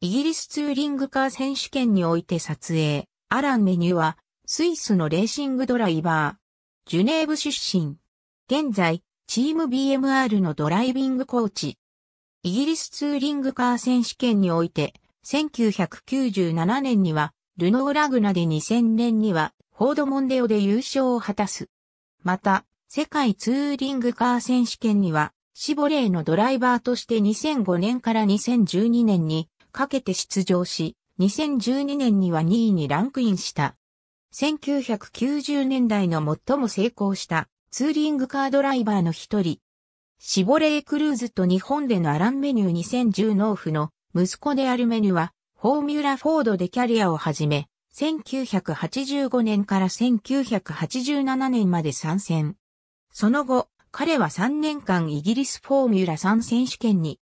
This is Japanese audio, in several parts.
イギリスツーリングカー選手権において撮影、アラン・メニュは、スイスのレーシングドライバー、ジュネーブ出身。現在、チーム BMR のドライビングコーチ。イギリスツーリングカー選手権において、1997年には、ルノーラグナで2000年には、フォードモンデオで優勝を果たす。また、世界ツーリングカー選手権には、シボレーのドライバーとして2005年から2012年にかけて出場し、2012年には2位にランクインした。1990年代の最も成功したツーリングカードライバーの一人。シボレークルーズと日本でのアランメニュー2010納付の息子であるメニューは、フォーミュラフォードでキャリアを始め、1985年から1987年まで参戦。その後、彼は3年間イギリスフォーミュラ3選手権に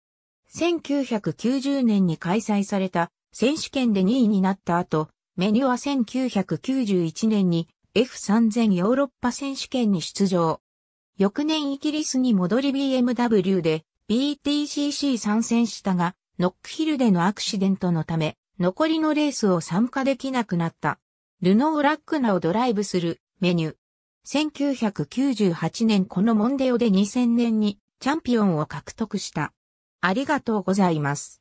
1990年に開催された選手権で2位になった後、メニュは1991年に F3000 ヨーロッパ選手権に出場。翌年イギリスに戻り BMW で BTCC 参戦したが、ノックヒルでのアクシデントのため、残りのレースを参加できなくなった。ルノーラックナをドライブするメニュー。1998年このモンデオで2000年にチャンピオンを獲得した。ありがとうございます。